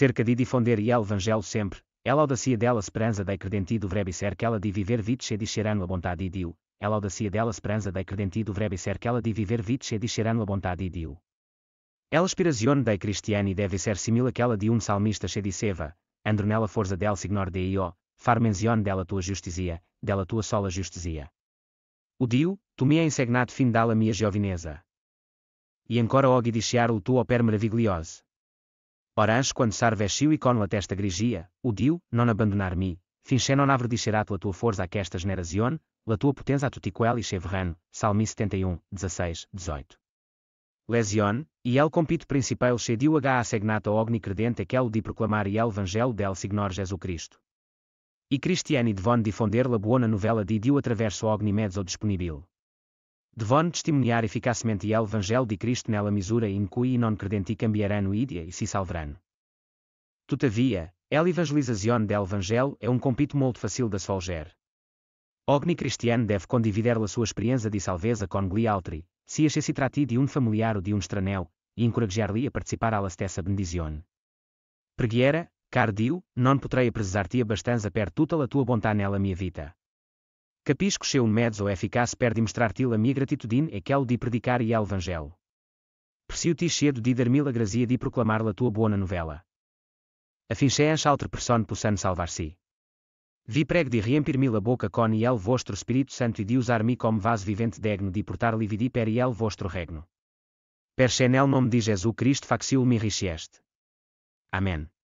cerca di e o Evangelho sempre, ela audacia della esperanza dei credenti vrebi ser ela di viver vite e discerano a vontade di Dio, Ela audacia della esperanza dei credenti vrebi ser ela di viver vite e discerano a vontade di Dio. Ela aspirazione dei cristiani deve ser simile aquela de um salmista che diceva, andro nella forza del Signor de io, far menzione della tua justizia, della tua sola justizia. O Dio, tu me hai é insegnato fin dalla mia giovinezza. E ancora oggi disciar o tuo per meravigliose. Orange, quando sarvexio e con a testa grigia, o diu, non abandonar-me, finché non avverdicerá tua tua força aquesta generazione, la tua potenza a tutiquel e chevrano, Salmi 71, 16, 18. Lesione, e el compito principal cediu h a segnata ogni credente de di proclamare el Vangelo del Signor Jesus Cristo. E cristiani devon difonder la buona novela di Dio attraverso ogni mezzo disponibile. Devon testemunhar eficazmente o Evangelho de Cristo nella misura in cui non credenti cambieranno idea e si salveranno. Tuttavia, l'evangelizzazione dell'Evangelho é um compito molto facile da svolgere. Ogni cristiano deve condividere la sua esperienza di salvezza con gli altri, se se si tratti di un familiare o di un straneo, e incoraggiarli a participare alla stessa benedizione. Preghiera, caro Dio, non potrei apprezzarti abbastanza per tutta la tua bontà nella mia vita. Capisco se medes mezzo é eficaz per dimostrar-te a minha gratitudine e é quel de predicar e evangelho. precio ti cedo de dar-me a grazia de proclamar la tua boa novela. Afincheans altre persone possan salvar-se. Vi prego de riempir mila boca con el vostro Espírito Santo e de usar-me como vaso vivente degno de portar-lhe vidi per el vostro regno. Per nel nome de Jesus Cristo facciul mi richeste. Amém.